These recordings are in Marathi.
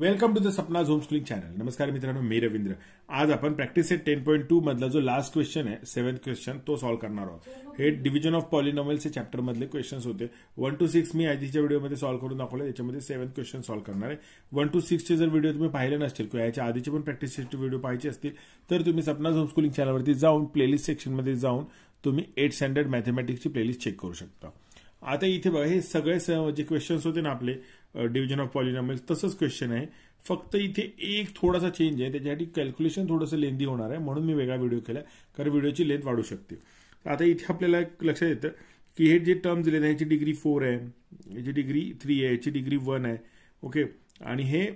वेलकम टू द सपना झोम स्कूलिंग चॅनल नमस्कार मित्रांनो मी रवींद्र आज आपण practice set ten point two मधला जो लास्ट क्वेश्चन आहे सेव्हन्थ क्वेश्चन तो सॉल्व्ह करणार आहोत हे डिव्हिजन ऑफ पॉलिनॉमल्स हे चॅप्टर मधले क्वेश्चन्स होते वन टू सिक्स मी आधीच्या व्हिडिओमध्ये सॉल्व्ह करून दाखवले त्याच्यामध्ये सेवन्थ क्वेश्चन सॉल्व्ह करणार आहे वन टू सिक्सचे जर व्हिडिओ तुम्ही पाहिले नसतील किंवा याच्या आधीचे पण प्रॅक्टिस सेट व्हिडिओ पाहिजे असतील तर तुम्ही सपना झोम स्कूलिंग चॅनलवरती जाऊन प्लेलिस्ट सेक्शनमध्ये जाऊन तुम्ही एट स्टँडर्ड मॅथमॅटिक्सची प्लेलिस्ट चेक करू शकता आता इथे बघा हे सगळे जे क्वेश्चन्स होते ना आपले डिव्हिजन ऑफ पॉलिनॉमिल्स तसंच क्वेश्चन आहे फक्त इथे एक थोडासा चेंज आहे त्याच्यासाठी कॅल्क्युलेशन थोडंसं लेंदी होणार आहे म्हणून मी वेगळा व्हिडिओ केला कारण व्हिडिओची लेंथ वाढू शकते आता इथे आपल्याला लक्षात येतं की हे जे टर्म दिलेले ह्याची डिग्री फोर आहे याची डिग्री थ्री आहे याची डिग्री वन आहे ओके आणि हे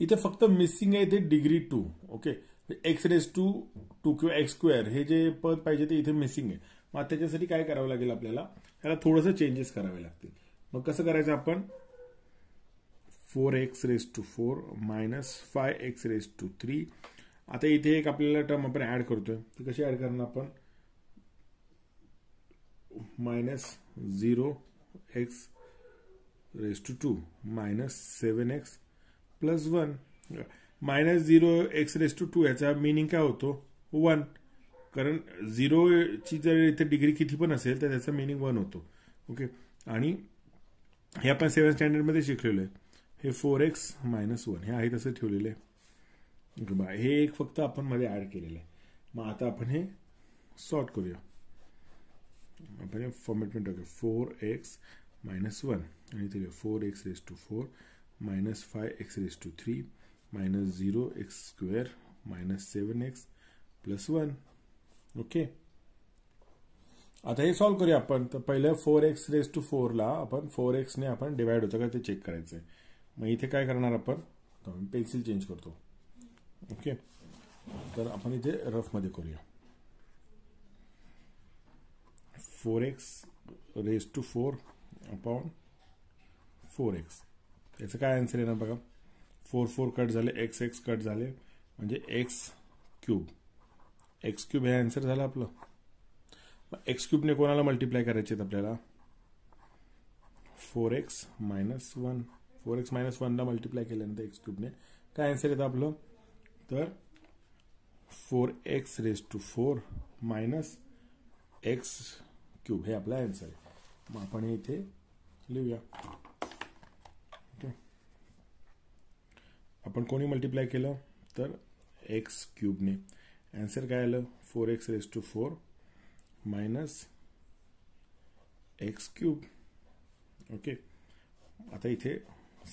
इथे फक्त मिसिंग आहे इथे degree two okay x raise to two किंवा एक्स स्क्वेअर हे जे पद पाहिजे ते इथे मिसिंग आहे मग त्याच्यासाठी काय करावं लागेल आपल्याला त्याला थोडंसं चेंजेस करावे लागतील मग कसं करायचं आपण four x raise to four minus five x raise to three आता इथे एक आपल्याला टर्म आपण ऍड करतोय ती कशी ऍड करणार आपण minus zero x raise to two minus seven x plus one minus zero x raise to two याचा मिनिंग काय होतो वन कारण झिरोची जर इथे डिग्री किती पण असेल तर त्याचा मिनिंग वन होतो ओके आणि हे आपण सेवन स्टँडर्डमध्ये शिकलेलो आहे हे फोर एक्स मायनस वन हे आहे तसं ठेवलेलं आहे बा हे एक फक्त आपण मध्ये ॲड केलेलं आहे मग आता आपण हे सॉर्ट करूया आपण हे फॉर्मेटमेंट टाकूया फोर एक्स मायनस वन आणि इथे four x raise to four minus five x raise to three minus zero x square minus seven x plus one okay आता हे सॉल्व्ह करूया आपण तर पहिलं फोर एक्स रेस टू फोरला आपण फोर एक्सने आपण डिवाइड होतो का ते चेक करायचं आहे मग इथे काय करणार आपण पेन्सिल चेंज करतो ओके तर आपण इथे रफमध्ये करूया four x raise to four upon four x त्याचं काय आन्सर येणार बघा फोर फोर कट झाले एक्स एक्स कट झाले म्हणजे एक्स क्यूब एक्स क्यूब हे आन्सर झालं आपलं एक्स क्यूबने कोणाला मल्टिप्लाय करायचे आहेत आपल्याला four x minus one four x minus वनला मल्टिप्लाय केल्यानंतर एक्स क्यूबने काय आन्सर येतं आपलं तर four x raise to four minus x cube हे आपला आन्सर आहे मग आपण हे इथे लिहूया ओके आपण कोणी मल्टिप्लाय केलं तर एक्स क्यूबने आंसर काय आलं four x raise to four minus x cube okay आता इथे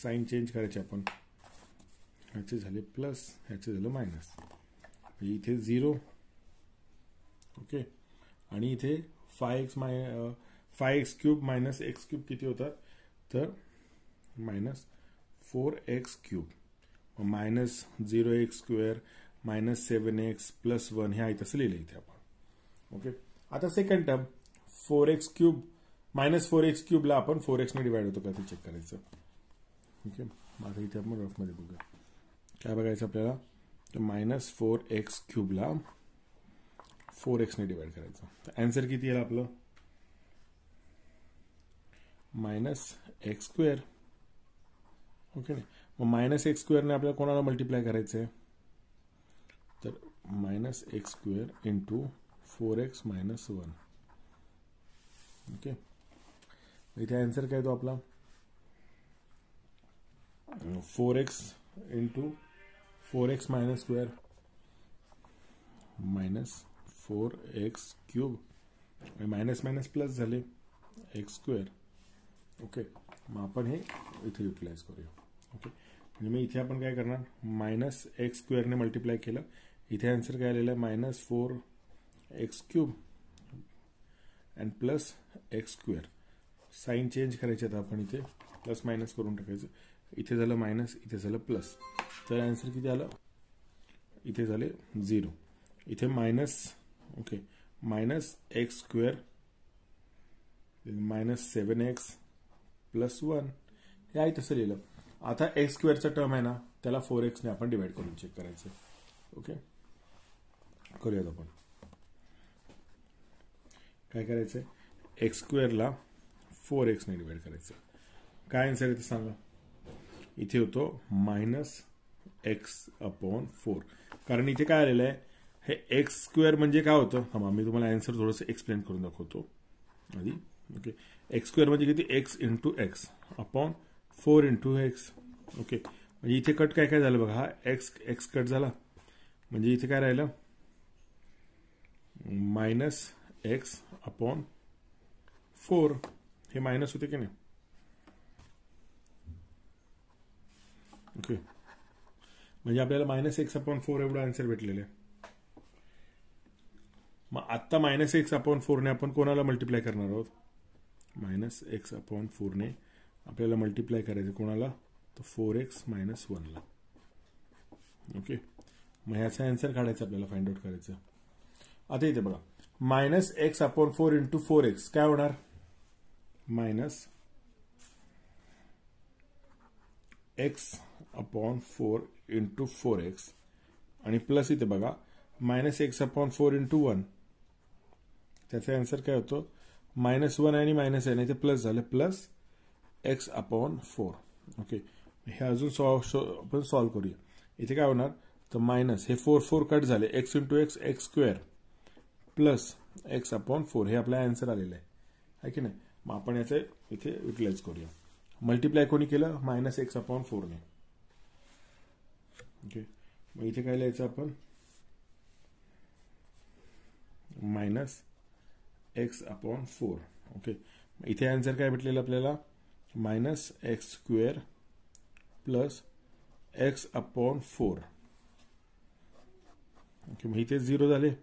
साईन चेंज करायचे आपण ह्याचे झाले प्लस ह्याचे झालं मायनस म्हणजे इथे झिरो ओके आणि इथे फाय एक्स माय five x cube minus x cube किती होतात तर minus four x cube minus zero x square minus seven x plus one हे आहे तसं लिहिलं इथे आपण ओके आता second term four x cube minus four x क्यूबला आपण फोर एक्सने डिवाइड होतो का ते चेक करायचं ओके आता इथे आपण रफमध्ये बघूया काय बघायचं आपल्याला तर मायनस फोर एक्स क्यूबला फोर एक्सने डिवाइड करायचं तर अँसर किती येईल आपलं मायनस एक्स स्क्वेअर ओके मग मायनस एक्स स्क्वेअरने आपल्याला कोणाला मल्टिप्लाय करायचं आहे तर minus x square into four x minus one okay इथे आन्सर काय तो आपला four x into four x minus square minus four x cube minus minus plus झाले एक्स स्क्वेअर ओके मग आपण हे इथे युटिलाइज करूया ओके म्हणजे मी इथे आपण काय करणार मायनस एक्स स्क्वेअरने मल्टिप्लाय केलं इथे आन्सर काय आलेलं आहे minus four x cube and plus x square sign change करायचे आता आपण इथे प्लस मायनस करून टाकायचं इथे झालं मायनस इथे झालं प्लस तर आन्सर किती आलं इथे झाले झिरो इथे minus okay minus x square minus seven x plus one हे आहे तसं लिहिलं आता एक्स स्क्वेअरचा टर्म आहे ना त्याला फोर एक्सने आपण डिवाइड करून चेक करायचं ओके करूयात आपण काय करायचं आहे एक्स स्क्वेअरला फोर एक्सने डिवाइड करायचं काय आन्सर आहे ते सांगा इथे होतो मायनस एक्स अपॉन फोर कारण इथे काय आलेलं आहे हे एक्स स्क्वेअर म्हणजे काय होतं हा मी तुम्हाला आन्सर थोडंसं एक्सप्लेन करून दाखवतो आधी ओके एक्स स्क्वेअर म्हणजे किती x into x upon four into x okay म्हणजे इथे कट काय काय झालं बघा हा एक्स एक्स कट झाला म्हणजे इथे काय राहिलं मायनस एक्स अपॉन फोर हे मायनस होते की नाही ओके म्हणजे आपल्याला मायनस एक्स अपॉन फोर एवढा आन्सर भेटलेला आहे मग आत्ता मायनस एक्स अपॉन फोरने आपण कोणाला मल्टिप्लाय करणार आहोत मायनस एक्स अपॉन फोरने आपल्याला मल्टिप्लाय करायचं कोणाला तर फोर एक्स मायनस वनला ओके मग ह्याचा आन्सर काढायचा आपल्याला फाइंड आउट करायचं आता इथे बघा minus x upon four into four x काय होणार minus x upon four into four x आणि प्लस इथे बघा minus x upon four into one त्याचा आन्सर काय होतो मायनस वन आणि मायनस एन इथे प्लस झालं plus x upon four okay हे अजून सॉल्व आपण सॉल्व्ह करूया इथे काय होणार तर मायनस हे फोर फोर कट झाले x into x x square plus x upon four हे आपला आन्सर आलेलं आहे आहे की नाही मग आपण याचं इथे युटिलाइज करूया मल्टिप्लाय कोणी केलं मायनस एक्स अपॉन फोरने ओके मग इथे काय लिहायचं आपण minus x upon four okay इथे आन्सर काय भेटलेलं आपल्याला minus x square plus x upon four okay मग इथे झिरो झाले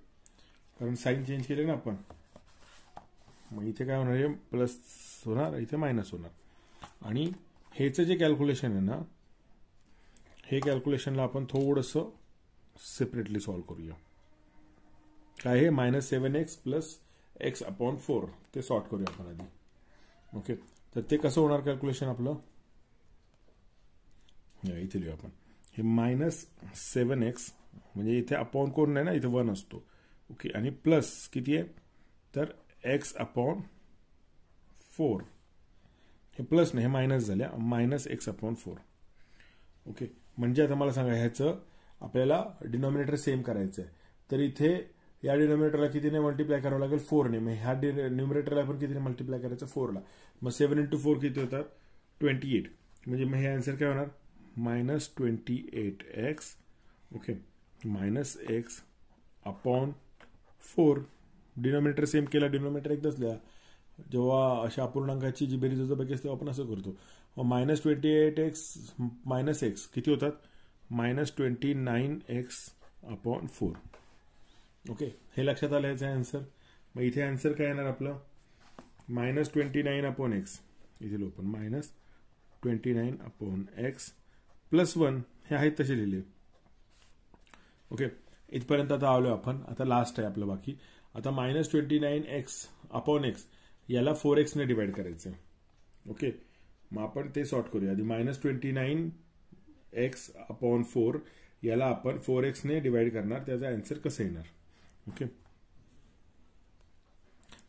कारण साईन चेंज केले ना आपण मग इथे काय होणार आहे प्लस होणार इथे मायनस होणार आणि हेचं जे कॅल्क्युलेशन आहे ना हे कॅल्क्युलेशनला आपण थोडंसं सेपरेटली सॉल्व करूया काय हे minus seven x plus x upon four ते सॉर्ट करूया आपण आधी ओके तर ते कसं होणार कॅल्क्युलेशन आपलं इथे लिहू आपण हे मायनस सेवन एक्स म्हणजे इथे अपॉन कोण नाही ना इथे वन असतो ओके आणि प्लस किती आहे तर एक्स अपॉन फोर हे प्लस नाही हे मायनस झाले minus x upon four okay म्हणजे आता मला सांगा ह्याचं आपल्याला डिनॉमिनेटर सेम करायचं आहे तर इथे या डिनॉमिनेटरला कितीने मल्टिप्लाय करावं लागेल फोरने मग ह्या डि न्युमिनेटरला पण कितीने मल्टिप्लाय करायचं फोरला मग सेवन इंटू फोर किती होतात ट्वेंटी एट म्हणजे मग हे आन्सर काय होणार minus twenty eight x okay minus x upon four denominator same केला डिनॉमिनेटर एकदाच लिहा जेव्हा अशा अपूर्णांकाची जी बेरीज बाकी असते आपण असं करतो minus twenty eight x minus x किती होतात minus twenty nine x upon four okay हे लक्षात आलं याचं आन्सर मग इथे आन्सर काय येणार आपलं minus twenty nine upon x इथे लोपन minus twenty nine upon x plus one हे आहेत तसे लिहिले ओके इथपर्यंत आता आलो आपण आता लास्ट आहे आपलं बाकी आता minus twenty nine x upon x याला फोर एक्सने डिवाइड करायचं आहे ओके मग आपण ते सॉर्ट करूया आधी minus twenty nine x upon four याला आपण फोर एक्सने डिवाइड करणार त्याचा अँसर कसं येणार ओके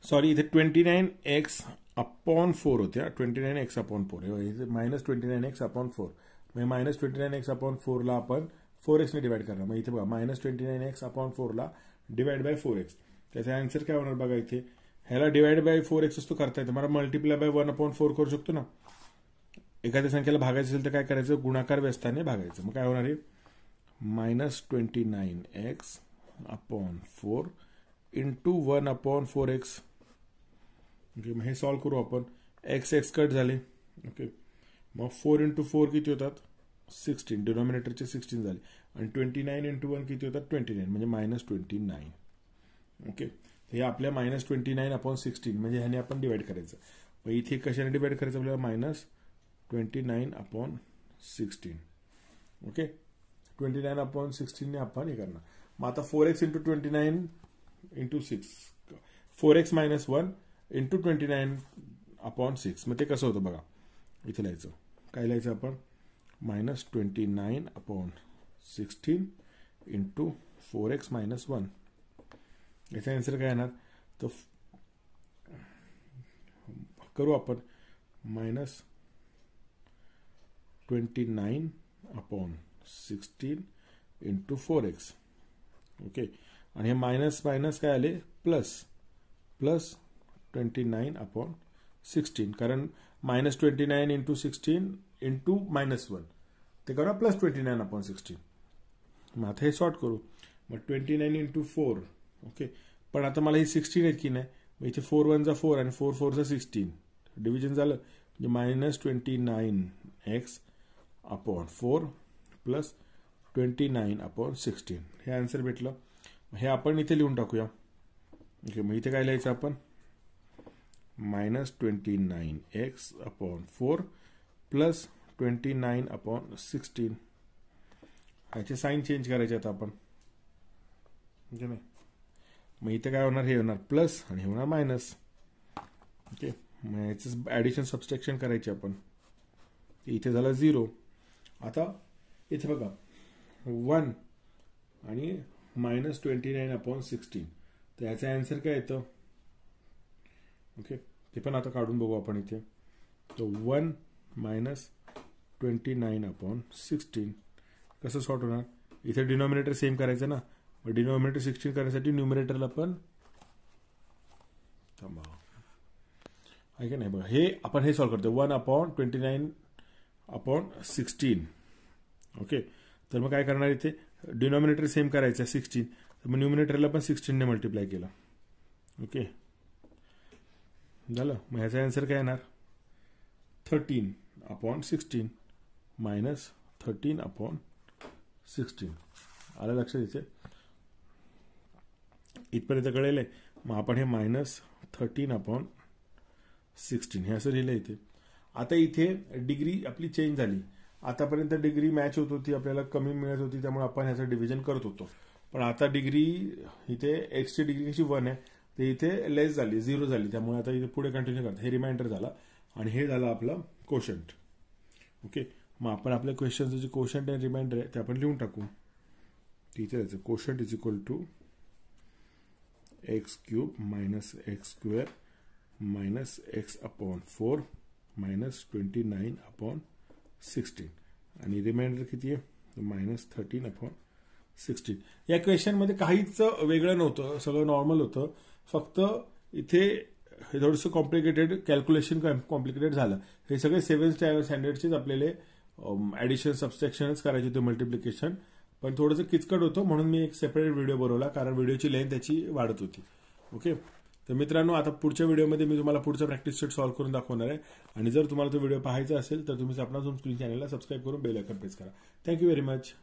सॉरी इथे twenty nine x upon four होत्या twenty nine x upon four minus twenty nine x upon four म्हणजे minus twenty nine x upon फोरला आपण फोर एक्सने डिवाइड करणार मग इथे बघा minus twenty nine x upon फोरला डिवाइड बाय फोर एक्स त्याचा आन्सर काय होणार बघा इथे ह्याला डिवाइड बाय फोर एक्स तो करता येतं मला multiply by one upon four करू शकतो ना एखाद्या संख्येला भागायचं असेल तर काय करायचं गुणाकार व्यस्ताने भागायचं मग काय होणार आहे minus twenty nine x upon four into one upon four x okay मग हे सॉल्व्ह करू आपण एक्स एक्स कट झाले ओके मग फोर इंटू फोर किती होतात सिक्सटीन डिनॉमिनेटरचे सिक्स्टीन झाले आणि ट्वेंटी नाईन इंटू वन किती होतात ट्वेंटी नाईन म्हणजे मायनस ट्वेंटी नाईन ओके हे आपल्या minus twenty nine upon sixteen म्हणजे ह्याने आपण डिवाईड करायचं मग इथे कशाने डिवाईड करायचं आपल्याला minus twenty nine upon sixteen okay twenty nine upon सिक्स्टीनने आपण हे करणार मग आता four x into twenty nine into six four x minus one into twenty nine upon six मग ते कसं होतं बघा इथे लिहायचं काय लिहायचं आपण minus minus 29 upon 16 into four x minus one याचा आन्सर काय येणार तर करू आपण minus twenty nine upon sixteen into four x okay आणि हे मायनस मायनस काय आले plus plus twenty nine upon sixteen कारण minus twenty nine into sixteen into minus one ते करा plus twenty nine upon sixteen मग आता हे सॉर्ट करू मग twenty nine into four okay पण आता मला ही सिक्स्टीन आहेत की नाही मग इथे फोर वनचा फोर आणि फोर फोरचा सिक्स्टीन डिव्हिजन झालं म्हणजे minus twenty nine x upon four plus twenty nine upon sixteen हे आन्सर भेटलं हे आपण इथे लिहून टाकूया ओके मग इथे काय लिहायचं आपण minus x upon 4 plus twenty nine upon sixteen याचे साईन चेंज करायचे आता आपण म्हणजे नाही मग इथे काय होणार हे होणार प्लस आणि हे होणार मायनस ओके मग ह्याचं ॲडिशन सबस्ट्रॅक्शन करायचे आपण इथे झालं झिरो आता इथे बघा वन आणि minus twenty nine upon sixteen तर याचा ॲन्सर काय येतं ओके ते पण आता काढून बघू आपण इथे तर one minus twenty nine upon sixteen कसं सॉर्ट होणार इथे डिनॉमिनेटर सेम करायचं ना मग डिनॉमिनेटर सिक्स्टीन करण्यासाठी न्युमिनेटरला पण थांबा आहे का नाही बघा हे आपण हे सॉल्व्ह करतो one upon twenty nine upon sixteen okay तर मग काय करणार इथे डिनॉमिनेटर सेम करायचं सिक्स्टीन तर मग न्युमिनेटरला पण सिक्स्टीनने मल्टिप्लाय केला ओके झालं मग ह्याचा ॲन्सर काय येणार thirteen upon sixteen minus thirteen upon sixteen आलं लक्षात येते इथपर्यंत कळेल आहे मग आपण हे मायनस थर्टीन अपॉन सिक्स्टीन हे असं लिहिलं इथे आता इथे डिग्री आपली चेंज झाली आतापर्यंत डिग्री मॅच होत होती आपल्याला कमी मिळत होती त्यामुळे आपण ह्याचं डिव्हिजन करत होतो पण आता डिग्री इथे एक्सची डिग्री कशी वन आहे ते इथे लेस झाली झिरो झाली त्यामुळे आता इथे पुढे कंटिन्यू करतात हे रिमाइंडर झाला आणि हे झालं आपलं कोशंट ओके मग आपण आपल्या क्वेश्चनचं जे कोशंट आणि रिमाइंडर आहे ते आपण लिहून टाकू तिथे जायचं quotient is equal to x cube minus x square minus x upon four minus twenty nine upon sixteen आणि रिमाइंडर किती आहे मायनस थर्टीन अपॉन सिक्स्टीन या क्वेश्चनमध्ये काहीच वेगळं नव्हतं सगळं नॉर्मल होतं फक्त इथे हे थोडंसं कॉम्प्लिकेटेड कॅल्क्युलेशन कॉम्प्लिकेटेड झालं हे सगळे सेव्हन स्टँडर्डचेच आपल्याला ॲडिशन सबस्ट्रॅक्शनच करायचे होते मल्टिप्लिकेशन पण थोडंसं किचकट होतं म्हणून मी एक सेपरेट व्हिडिओ बनवला कारण व्हिडिओची लेंथ त्याची वाढत होती ओके तर मित्रांनो आता पुढच्या व्हिडिओमध्ये मी तुम्हाला पुढचं प्रॅक्टिस सेट सॉल्व्ह करून दाखवणार आहे आणि जर तुम्हाला तो व्हिडिओ पाहायचा असेल तर तुम्ही सपना स्क्रीन चॅनलला सबस्क्राईब करून बेल आयकॉन प्रेस करा थँक्यू व्हेरी मच